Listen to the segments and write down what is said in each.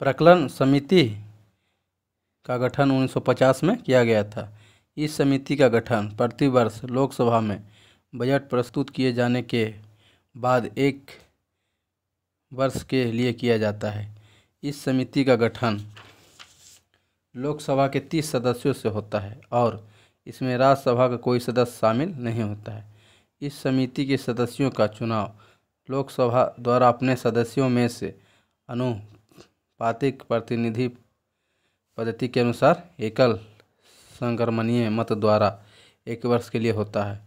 प्रकलन समिति का गठन 1950 में किया गया था इस समिति का गठन प्रतिवर्ष लोकसभा में बजट प्रस्तुत किए जाने के बाद एक वर्ष के लिए किया जाता है इस समिति का गठन लोकसभा के तीस सदस्यों से होता है और इसमें राज्यसभा का कोई सदस्य शामिल नहीं होता है इस समिति के सदस्यों का चुनाव लोकसभा द्वारा अपने सदस्यों में से अनु पातिक प्रतिनिधि पद्धति के अनुसार एकल संक्रमणीय मत द्वारा एक वर्ष के लिए होता है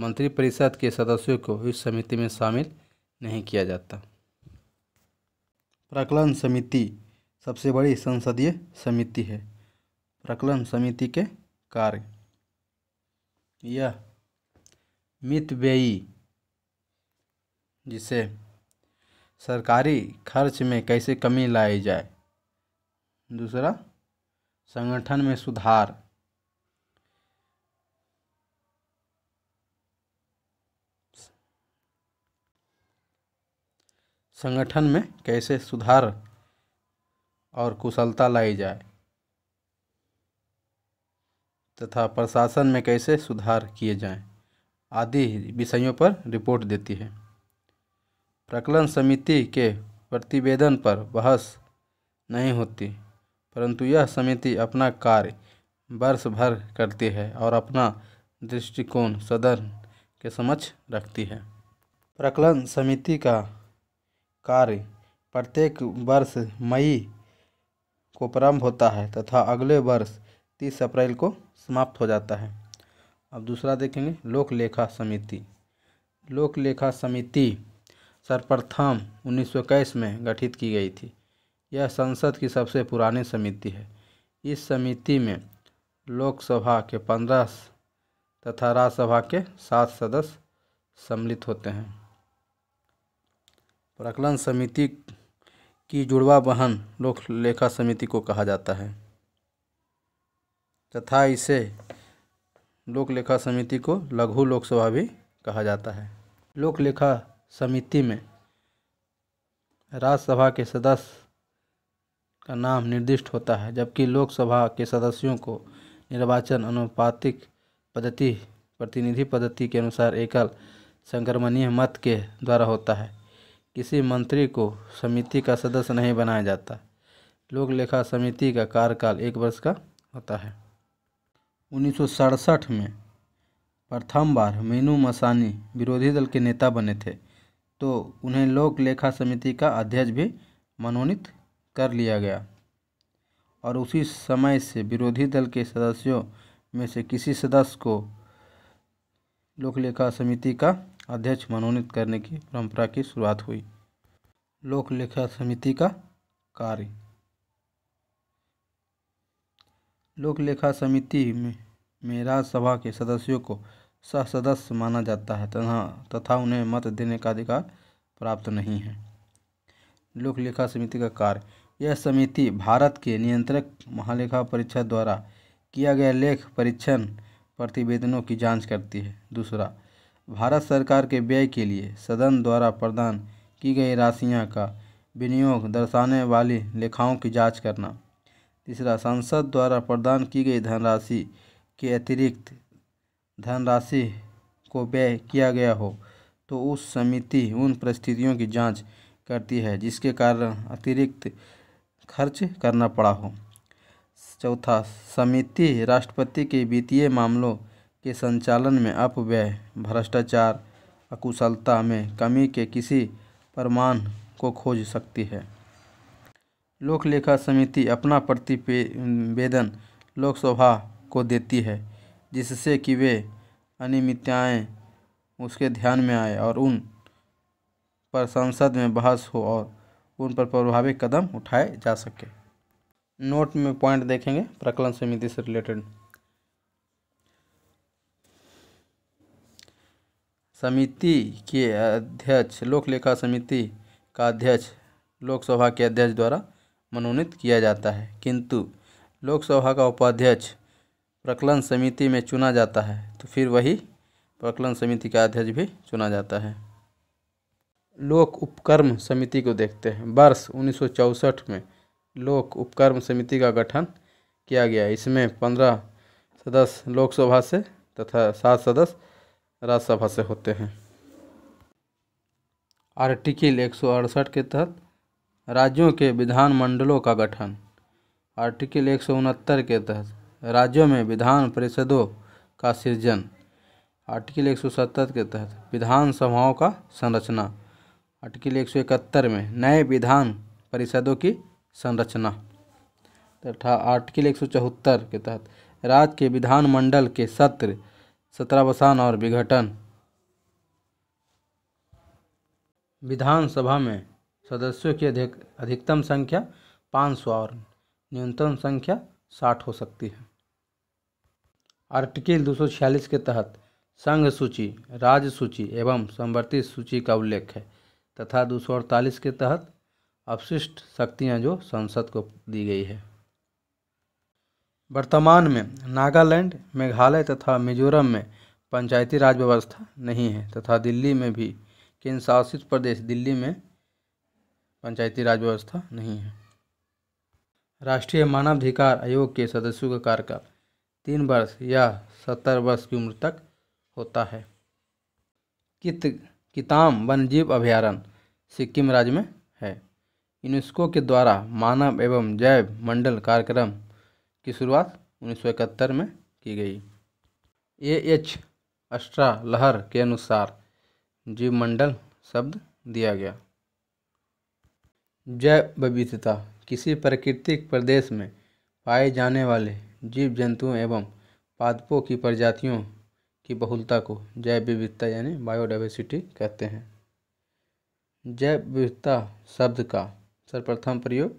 मंत्रिपरिषद के सदस्यों को इस समिति में शामिल नहीं किया जाता प्रकलन समिति सबसे बड़ी संसदीय समिति है प्रकलन समिति के कार्य यह मितवेई जिसे सरकारी खर्च में कैसे कमी लाई जाए दूसरा संगठन में सुधार संगठन में कैसे सुधार और कुशलता लाई जाए तथा प्रशासन में कैसे सुधार किए जाएं आदि विषयों पर रिपोर्ट देती है प्रकलन समिति के प्रतिवेदन पर बहस नहीं होती परंतु यह समिति अपना कार्य वर्ष भर करती है और अपना दृष्टिकोण सदन के समक्ष रखती है प्रकलन समिति का कार्य प्रत्येक वर्ष मई को प्रारंभ होता है तथा अगले वर्ष तीस अप्रैल को समाप्त हो जाता है अब दूसरा देखेंगे लोक लेखा समिति लोक लेखा समिति सर्वप्रथम उन्नीस में गठित की गई थी यह संसद की सबसे पुरानी समिति है इस समिति में लोकसभा के पंद्रह तथा राज्यसभा के सात सदस्य सम्मिलित होते हैं प्रकलन समिति की जुड़वा बहन लोक लेखा समिति को कहा जाता है तथा इसे लोक लेखा समिति को लघु लोकसभा भी कहा जाता है लोक लेखा समिति में राज्यसभा के सदस्य का नाम निर्दिष्ट होता है जबकि लोकसभा के सदस्यों को निर्वाचन अनुपातिक पद्धति प्रतिनिधि पद्धति के अनुसार एकल संक्रमणीय मत के द्वारा होता है किसी मंत्री को समिति का सदस्य नहीं बनाया जाता लोक लेखा समिति का कार्यकाल एक वर्ष का होता है उन्नीस में प्रथम बार मीनू मसानी विरोधी दल के नेता बने थे तो उन्हें लोक लेखा समिति का अध्यक्ष भी मनोनीत कर लिया गया और उसी समय से विरोधी दल के सदस्यों में से किसी सदस्य को लोकलेखा समिति का अध्यक्ष मनोनीत करने की परंपरा की शुरुआत हुई लोकलेखा समिति का कार्य लोक लेखा समिति में, में राज्यसभा के सदस्यों को सदस्य माना जाता है तथा तथा उन्हें मत देने का अधिकार प्राप्त नहीं है लोकलेखा समिति का कार्य यह समिति भारत के नियंत्रक महालेखा परीक्षा द्वारा किया गया लेख परीक्षण प्रतिवेदनों की जांच करती है दूसरा भारत सरकार के व्यय के लिए सदन द्वारा प्रदान की गई राशियां का विनियोग दर्शाने वाली लेखाओं की जांच करना तीसरा संसद द्वारा प्रदान की गई धनराशि के अतिरिक्त धनराशि को व्यय किया गया हो तो उस समिति उन परिस्थितियों की जांच करती है जिसके कारण अतिरिक्त खर्च करना पड़ा हो चौथा समिति राष्ट्रपति के वित्तीय मामलों के संचालन में अपव्यय भ्रष्टाचार अकुशलता में कमी के किसी प्रमाण को खोज सकती है लोक लेखा समिति अपना प्रतिवेदन लोकसभा को देती है जिससे कि वे अनियमितताएँ उसके ध्यान में आए और उन पर संसद में बहस हो और उन पर प्रभावी कदम उठाए जा सके नोट में पॉइंट देखेंगे प्रकलन समिति से रिलेटेड समिति के अध्यक्ष लोक लेखा समिति का अध्यक्ष लोकसभा के अध्यक्ष द्वारा मनोनीत किया जाता है किंतु लोकसभा का उपाध्यक्ष प्रकलन समिति में चुना जाता है तो फिर वही प्रकलन समिति का अध्यक्ष भी चुना जाता है लोक उपकर्म समिति को देखते हैं वर्ष उन्नीस में लोक उपकर्म समिति का गठन किया गया इसमें पंद्रह सदस्य लोकसभा से तथा सात सदस्य राज्यसभा से होते हैं आर्टिकल एक के तहत राज्यों के विधानमंडलों का गठन आर्टिकल एक के तहत राज्यों में विधान परिषदों का सृजन आर्टिकल 170 के तहत विधानसभाओं का संरचना आर्टिकल 171 में नए विधान परिषदों की संरचना तथा आर्टिकल चौहत्तर के तहत राज्य के विधानमंडल के सत्र सत्रावसान और विघटन विधानसभा में सदस्यों की अधिक अधिकतम संख्या पाँच सौ और न्यूनतम संख्या साठ हो सकती है आर्टिकल 246 के तहत संघ सूची राज्य सूची एवं संवर्ती सूची का उल्लेख है तथा दो के तहत अपशिष्ट शक्तियां जो संसद को दी गई है वर्तमान में नागालैंड मेघालय तथा मिजोरम में पंचायती राज व्यवस्था नहीं है तथा दिल्ली में भी केंद्र शासित प्रदेश दिल्ली में पंचायती राज व्यवस्था नहीं है राष्ट्रीय मानवाधिकार आयोग के सदस्यों का कार्यकाल तीन वर्ष या सत्तर वर्ष की उम्र तक होता है कित किताम वन्यजीव अभ्यारण्य सिक्किम राज्य में है यूनेस्को के द्वारा मानव एवं जैव मंडल कार्यक्रम की शुरुआत इकहत्तर में की गई ए एच अस्ट्रा लहर के अनुसार जीव मंडल शब्द दिया गया जैव विविधता किसी प्राकृतिक प्रदेश में पाए जाने वाले जीव जंतुओं एवं पादपों की प्रजातियों की बहुलता को जैव विविधता यानी बायोडाइवर्सिटी कहते हैं जैव विविधता शब्द का सर्वप्रथम प्रयोग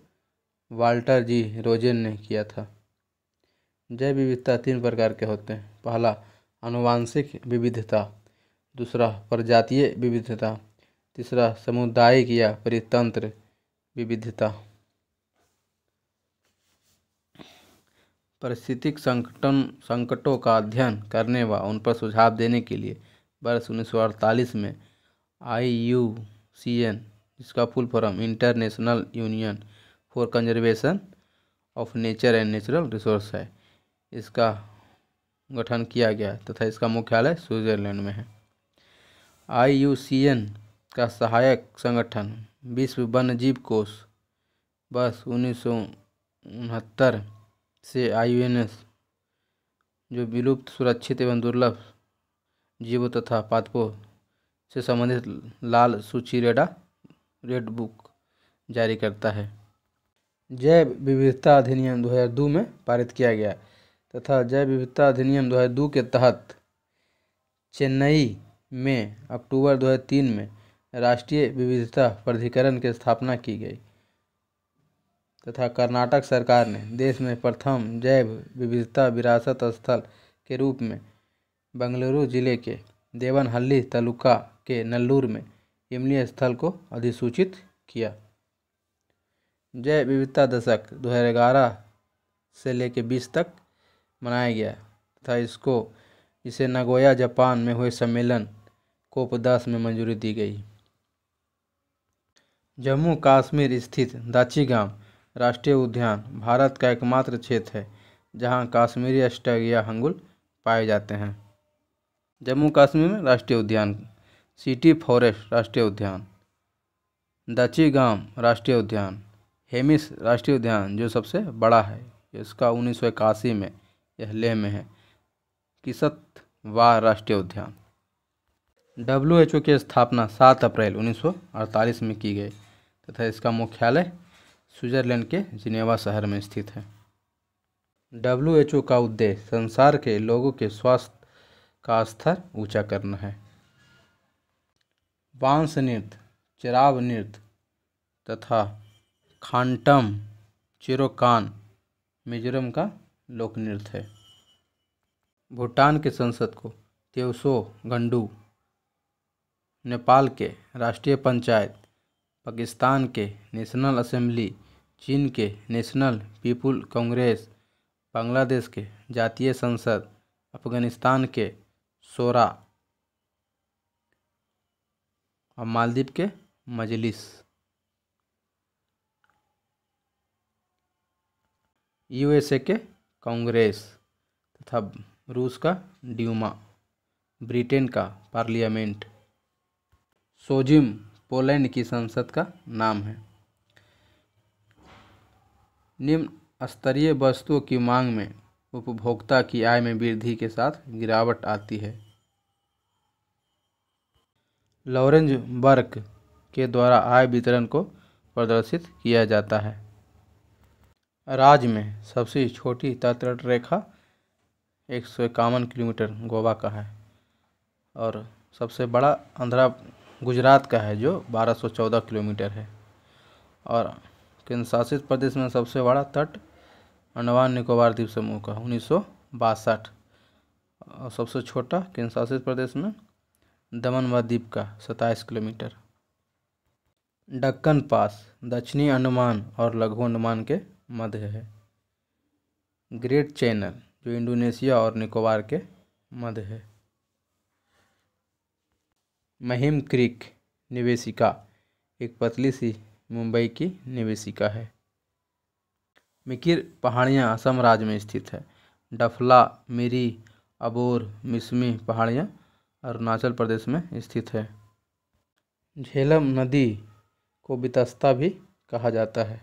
वाल्टर जी रोजेन ने किया था जैव विविधता तीन प्रकार के होते हैं पहला अनुवांशिक विविधता दूसरा प्रजातीय विविधता तीसरा सामुदायिक या परितंत्र विविधता परिस्थितिक संकटन संकटों का अध्ययन करने व उन पर सुझाव देने के लिए वर्ष उन्नीस में आई यू सी एन जिसका full form International Union for Conservation of Nature and Natural Resource है इसका गठन किया गया तथा इसका मुख्यालय स्विट्जरलैंड में है आई यू सी एन का सहायक संगठन विश्व वन्यजीव कोष वर्ष उन्नीस से एस जो विलुप्त सुरक्षित एवं दुर्लभ जीवों तथा पादपों से संबंधित लाल सूची रेडा रेड बुक जारी करता है जैव विविधता अधिनियम 2002 में पारित किया गया तथा जैव विविधता अधिनियम 2002 के तहत चेन्नई में अक्टूबर 2003 में राष्ट्रीय विविधता प्राधिकरण की स्थापना की गई तथा कर्नाटक सरकार ने देश में प्रथम जैव विविधता विरासत स्थल के रूप में बंगलुरु जिले के देवनहल्ली तालुका के नल्लूर में इमली स्थल को अधिसूचित किया जैव विविधता दशक 2011 से लेकर बीस तक मनाया गया तथा इसको इसे नगोया जापान में हुए सम्मेलन कोप दस में मंजूरी दी गई जम्मू कश्मीर स्थित दाची गांव राष्ट्रीय उद्यान भारत का एकमात्र क्षेत्र है जहां काश्मीरी स्टैग या हंगुल पाए जाते हैं जम्मू कश्मीर में राष्ट्रीय उद्यान सिटी फॉरेस्ट राष्ट्रीय उद्यान दची गांव राष्ट्रीय उद्यान हेमिस राष्ट्रीय उद्यान जो सबसे बड़ा है इसका उन्नीस में यह लेह में है किसत वा राष्ट्रीय उद्यान डब्ल्यू एच ओ की स्थापना 7 अप्रैल 1948 में की गई तथा इसका मुख्यालय स्विट्ज़रलैंड के जिनेवा शहर में स्थित है डब्ल्यू एच ओ का उद्देश्य संसार के लोगों के स्वास्थ्य का स्तर ऊंचा करना है बांस नृत्य चिराव नृत्य तथा खांटम चिरोकान मिजोरम का लोक नृत्य है भूटान के संसद को त्योसो गंडू नेपाल के राष्ट्रीय पंचायत पाकिस्तान के नेशनल असेंबली चीन के नेशनल पीपुल कांग्रेस बांग्लादेश के जातीय संसद अफगानिस्तान के शोरा और मालदीव के मजलिस यूएसए के कांग्रेस तथा रूस का ड्यूमा ब्रिटेन का पार्लियामेंट सोजिम पोलैंड की संसद का नाम है निम्न स्तरीय वस्तुओं की मांग में उपभोक्ता की आय में वृद्धि के साथ गिरावट आती है लॉरेंज बर्क के द्वारा आय वितरण को प्रदर्शित किया जाता है राज्य में सबसे छोटी तट रेखा एक सौ इक्यावन किलोमीटर गोवा का है और सबसे बड़ा आंध्रा गुजरात का है जो 1214 किलोमीटर है और केंद्रशासित प्रदेश में सबसे बड़ा तट अंडमान निकोबार द्वीप समूह का उन्नीस और सबसे छोटा केंद्रशासित प्रदेश में दमन व द्वीप का सताईस किलोमीटर डक्कन पास दक्षिणी अंडमान और लघु अंडमान के मध्य है ग्रेट चैनल जो इंडोनेशिया और निकोबार के मध्य है महिम क्रिक निवेशिका एक पतली सी मुंबई की निवेशिका है मिकिर पहाड़ियाँ असम राज्य में स्थित है डफला मिरी अबोर मिसमी पहाड़ियाँ अरुणाचल प्रदेश में स्थित है झेलम नदी को बितस्ता भी कहा जाता है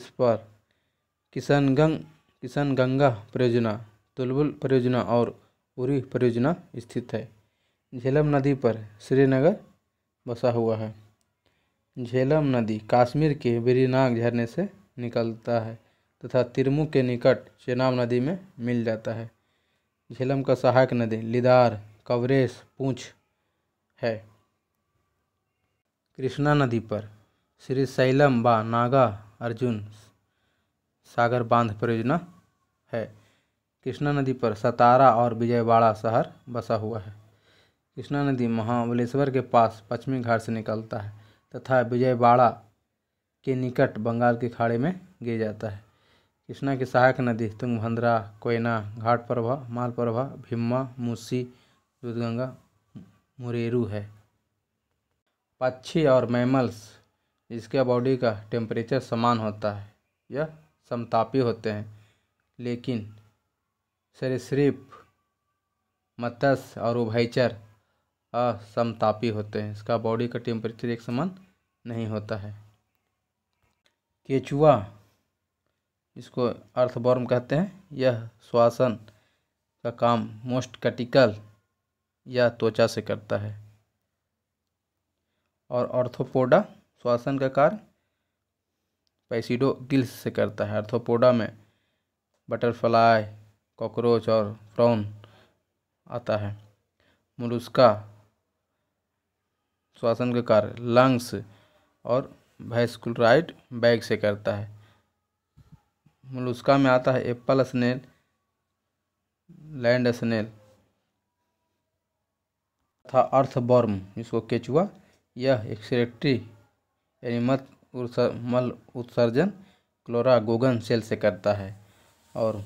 इस पर किशनगंग किशनगंगा परियोजना तुलबुल परियोजना और उरी परियोजना स्थित है झेलम नदी पर श्रीनगर बसा हुआ है झेलम नदी कश्मीर के बिरीनाग झरने से निकलता है तथा तिरमू के निकट चेनाब नदी में मिल जाता है झेलम का सहायक नदी लिदार कवरेस पूंछ है कृष्णा नदी पर श्री शैलम व नागा अर्जुन सागर बांध परियोजना है कृष्णा नदी पर सतारा और विजयवाड़ा शहर बसा हुआ है कृष्णा नदी महाबलेश्वर के पास पश्चिमी घाट से निकलता है तथा विजयवाड़ा के निकट बंगाल की खाड़ी में गिर जाता है कृष्णा की सहायक नदी तुंगभद्रा कोयना घाट प्रभा प्रभा भीमा मूसी दूधगंगा मुरेरू है पक्षी और मैमल्स जिसके बॉडी का टेम्परेचर समान होता है यह समतापी होते हैं लेकिन सरीसृप मत्स्य और उभयचर असमतापी होते हैं इसका बॉडी का टेम्परेचर एक समान नहीं होता है केचुआ इसको अर्थबॉर्म कहते हैं यह श्वासन का काम मोस्ट कटिकल या त्वचा से करता है और ऑर्थोपोडा श्वासन का कार्य पैसिडो दिल से करता है अर्थोपोडा में बटरफ्लाई कॉकरोच और फ्राउन आता है मुलुस्का श्वासन का कार्य लंग्स और वैस्कुलराइट बैग से करता है मलुस्का में आता है एप्पल स्नेल लैंड स्नेल था अर्थबॉर्म जिसको केचुआ यह एक्सरेक्ट्री यानी मत मल उत्सर्जन क्लोरा गोगन सेल से करता है और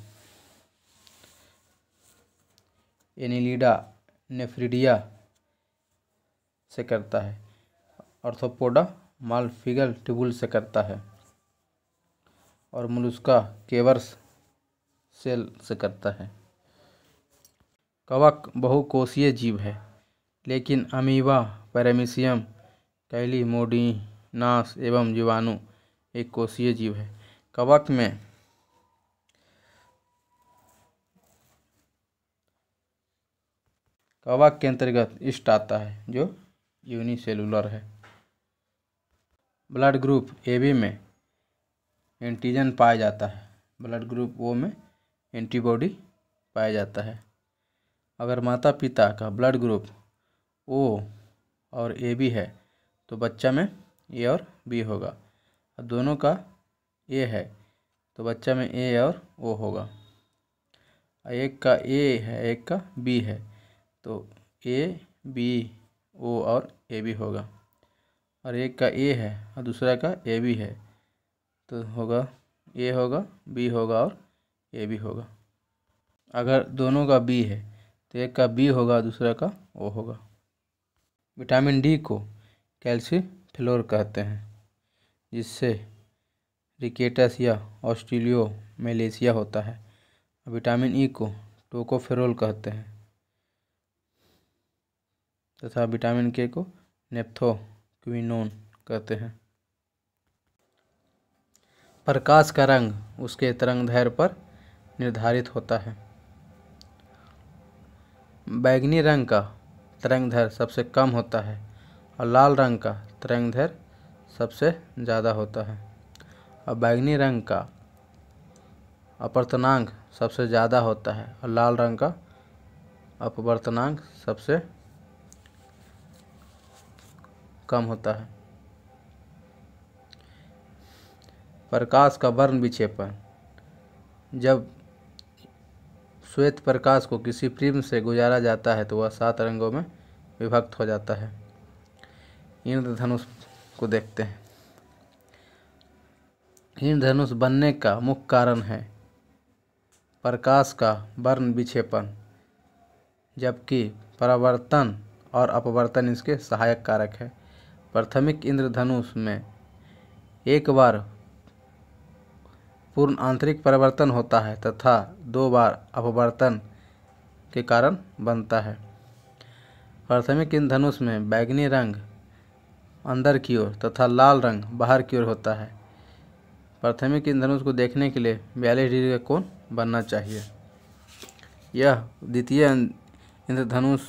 एनिलीडा नेफ्रीडिया से करता है अर्थोपोडा मालफिगल टिबुल से करता है और मलुस्का केवर्स सेल से करता है कवक बहुकोशीय जीव है लेकिन अमीबा पैरामीसियम कैली मोडी नास एवं जीवाणु एक कोशीय जीव है कवक में कवक के अंतर्गत इष्ट आता है जो यूनिसेलुलर है ब्लड ग्रुप ए बी में एंटीजन पाया जाता है ब्लड ग्रुप ओ में एंटीबॉडी पाया जाता है अगर माता पिता का ब्लड ग्रुप ओ और ए बी है तो बच्चा में ए और बी होगा और दोनों का ए है तो बच्चा में ए और ओ होगा एक का ए है एक का बी है तो ए बी ओ और ए बी होगा और एक का ए है और दूसरा का ए बी है तो होगा ए होगा बी होगा और ए बी होगा अगर दोनों का बी है तो एक का बी होगा दूसरा का ओ होगा विटामिन डी को कैल्शियम फ्लोर कहते हैं जिससे रिकेटस या ऑस्ट्रेलियो मलेशिया होता है विटामिन ई e को टोकोफेरोल कहते हैं तथा विटामिन के को नेप्थोक्विनोन कहते हैं प्रकाश का रंग उसके तरंग धैर्य पर निर्धारित होता है बैगनी रंग का धैर्य सबसे कम होता है और लाल रंग का धैर्य सबसे ज़्यादा होता है और बैगनी रंग का अपवर्तनांक सबसे ज़्यादा होता है और लाल रंग का अपवर्तनांक सबसे कम होता है प्रकाश का वर्ण विक्षेपण जब श्वेत प्रकाश को किसी प्रिज्म से गुजारा जाता है तो वह सात रंगों में विभक्त हो जाता है इंद्रधनुष को देखते हैं इंद्रधनुष बनने का मुख्य कारण है प्रकाश का वर्ण विक्षेपण जबकि परावर्तन और अपवर्तन इसके सहायक कारक है प्राथमिक इंद्रधनुष में एक बार पूर्ण आंतरिक परिवर्तन होता है तथा दो बार अपवर्तन के कारण बनता है प्राथमिक इंद्रधनुष में बैगनी रंग अंदर की ओर तथा लाल रंग बाहर की ओर होता है प्राथमिक इंद्रधनुष को देखने के लिए बयालीस डिग्री का कोण बनना चाहिए यह द्वितीय इंद्रधनुष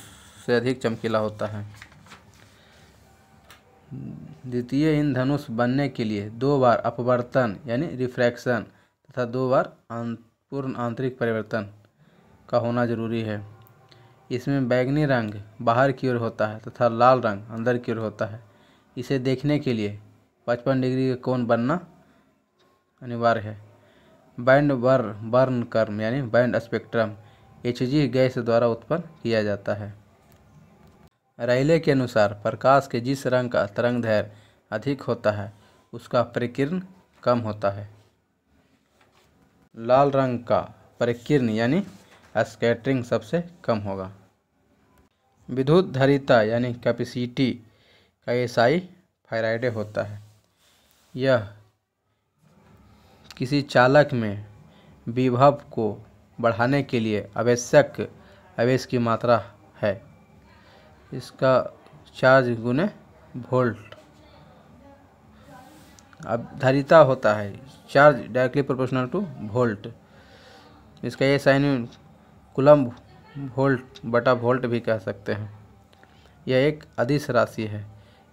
से अधिक चमकीला होता है द्वितीय धनुष बनने के लिए दो बार अपवर्तन यानी रिफ्रैक्शन तथा दो बार पूर्ण आंतरिक परिवर्तन का होना जरूरी है इसमें बैगनी रंग बाहर की ओर होता है तथा लाल रंग अंदर की ओर होता है इसे देखने के लिए पचपन डिग्री का कोण बनना अनिवार्य है बैंड बर्न बर्न कर्म यानी बैंड स्पेक्ट्रम एच गैस द्वारा उत्पन्न किया जाता है रैले के अनुसार प्रकाश के जिस रंग का तरंग धैर्य अधिक होता है उसका प्रकीर्ण कम होता है लाल रंग का प्रकीर्ण यानी स्केटरिंग सबसे कम होगा विद्युत धरिता यानी कैपेसिटी का एसआई फायराइडे होता है यह किसी चालक में विभव को बढ़ाने के लिए आवश्यक आवेश की मात्रा है इसका चार्ज गुने वोल्ट अब धारिता होता है charge directly proportional to volt इसका ये साइन कुलम वोल्ट बटा वोल्ट भी कह सकते हैं यह एक अधिस राशि है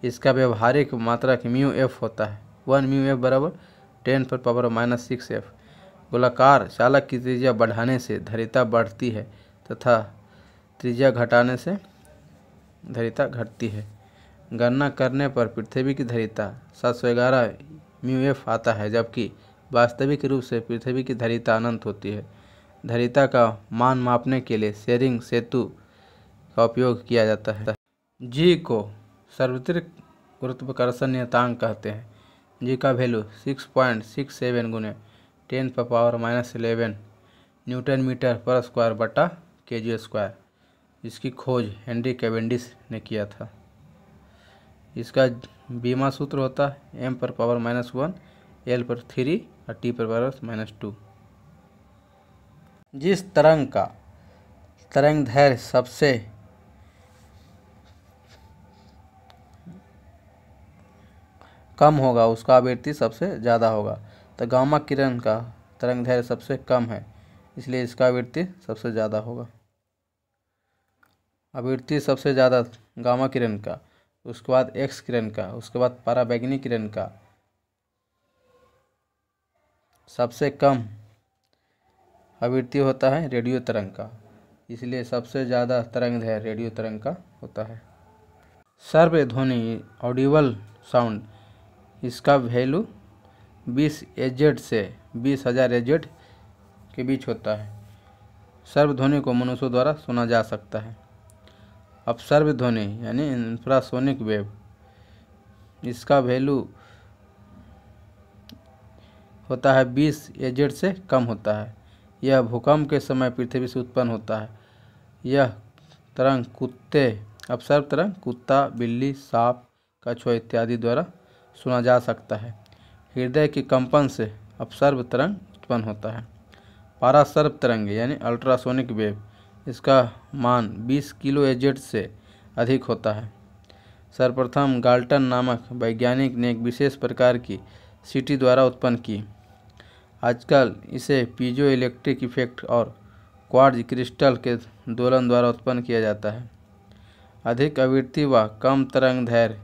इसका व्यवहारिक मात्रा म्यू एफ होता है वन म्यू एफ बराबर टेन पर पावर माइनस सिक्स एफ गोलाकार चालक की त्रिज्या बढ़ाने से धरिता बढ़ती है तथा त्रिज्या घटाने से धरिता घटती है गणना करने पर पृथ्वी की धरिता सात सौ ग्यारह म्यूएफ आता है जबकि वास्तविक रूप से पृथ्वी की धरिता अनंत होती है धरिता का मान मापने के लिए शेरिंग सेतु का उपयोग किया जाता है जी को सर्वत्र गुरुत्वाकर्षण नियतांक कहते हैं जी का value six point six seven गुने टेन पर power minus eleven newton metre पर स्क्वायर बटा के जी स्क्वायर इसकी खोज हेनरी कैवेंडिस ने किया था इसका बीमा सूत्र होता है एम पर पावर माइनस वन एल पर थ्री और टी पर पावर माइनस टू जिस तरंग का तरंग धैर्य सबसे कम होगा उसका आवृत्ति सबसे ज़्यादा होगा तो गामा किरण का तरंग धैर्य सबसे कम है इसलिए इसका आवृत्ति सबसे ज़्यादा होगा आवृत्ति सबसे ज़्यादा गामा किरण का उसके बाद एक्स किरण का उसके बाद पराबैगनी किरण का सबसे कम आवृत्ति होता है रेडियो तरंग का इसलिए सबसे ज़्यादा तरंग है रेडियो तरंग का होता है सर्व ध्वनि ऑडिबल साउंड इसका वैल्यू 20 एजेड से बीस हज़ार एजेड के बीच होता है सर्वध्वनि को मनुष्यों द्वारा सुना जा सकता है अपसर्व ध्वनि यानी इंफ्रासोनिक वेव इसका वैल्यू होता है 20 एजेड से कम होता है यह भूकंप के समय पृथ्वी से उत्पन्न होता है यह तरंग कुत्ते अपसर्व तरंग कुत्ता बिल्ली सांप कछुआ इत्यादि द्वारा सुना जा सकता है हृदय के कंपन से अपसर्व तरंग उत्पन्न होता है पारासर्व तरंग यानी अल्ट्रासोनिक वेव इसका मान 20 किलो एजेट से अधिक होता है सर्वप्रथम गाल्टन नामक वैज्ञानिक ने एक विशेष प्रकार की सीटी द्वारा उत्पन्न की आजकल इसे पीजो इलेक्ट्रिक इफेक्ट और क्वार्ज क्रिस्टल के दोलन द्वारा उत्पन्न किया जाता है अधिक आवृत्ति व कम तरंग धैर्य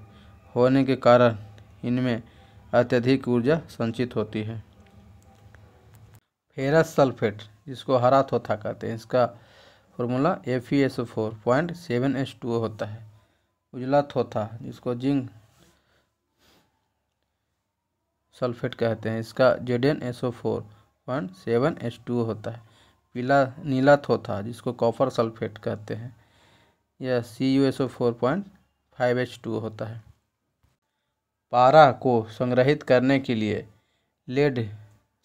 होने के कारण इनमें अत्यधिक ऊर्जा संचित होती है फेरस सल्फेट जिसको हरा थोथा कहते हैं इसका formula F E S four point seven S two होता है उजला थोथा जिसको जिंक सल्फेट कहते हैं इसका Z N S O four point seven S two होता है पीला नीला थोथा जिसको कॉपर सल्फेट कहते हैं यह C U S O four point five H two होता है पारा को संग्रहित करने के लिए लेड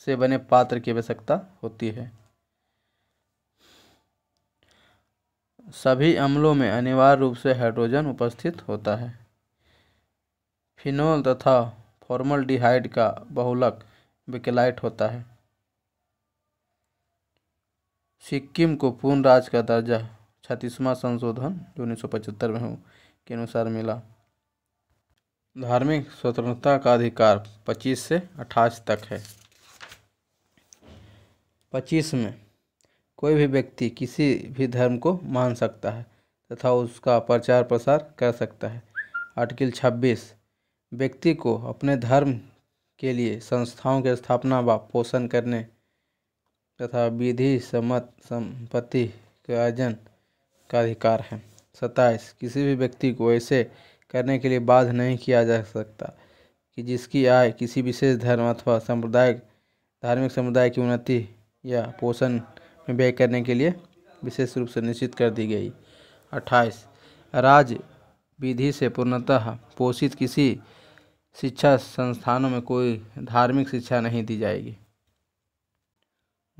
से बने पात्र की आवश्यकता होती है सभी अम्लों में अनिवार्य रूप से हाइड्रोजन उपस्थित होता है फिनोल तथा फॉर्मलडिहाइड का बहुलक विकलाइट होता है सिक्किम को पूर्ण राज्य का दर्जा छत्तीसवां संशोधन जो उन्नीस में हूँ के अनुसार मिला धार्मिक स्वतंत्रता का अधिकार 25 से 28 तक है 25 में कोई भी व्यक्ति किसी भी धर्म को मान सकता है तथा उसका प्रचार प्रसार कर सकता है आर्टिकल 26 व्यक्ति को अपने धर्म के लिए संस्थाओं की स्थापना व पोषण करने तथा विधि सम्मत संपत्ति के आयोजन का अधिकार है सत्ताईस किसी भी व्यक्ति को ऐसे करने के लिए बाध नहीं किया जा सकता कि जिसकी आय किसी विशेष धर्म अथवा संप्रदाय धार्मिक समुदाय की उन्नति या पोषण में व्यय करने के लिए विशेष रूप से निश्चित कर दी गई अट्ठाईस राज्य विधि से पूर्णतः पोषित किसी शिक्षा संस्थानों में कोई धार्मिक शिक्षा नहीं दी जाएगी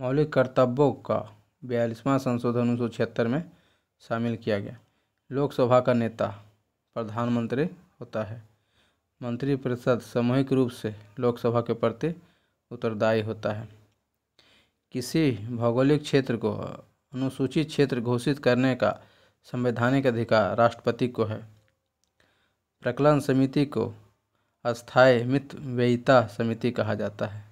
मौलिक कर्तव्यों का बयालीसवां संशोधन उन्नीस सौ में शामिल किया गया लोकसभा का नेता प्रधानमंत्री होता है मंत्रिपरिषद सामूहिक रूप से लोकसभा के प्रति उत्तरदायी होता है किसी भौगोलिक क्षेत्र को अनुसूचित क्षेत्र घोषित करने का संवैधानिक अधिकार राष्ट्रपति को है प्रकलन समिति को अस्थायी व्ययिता समिति कहा जाता है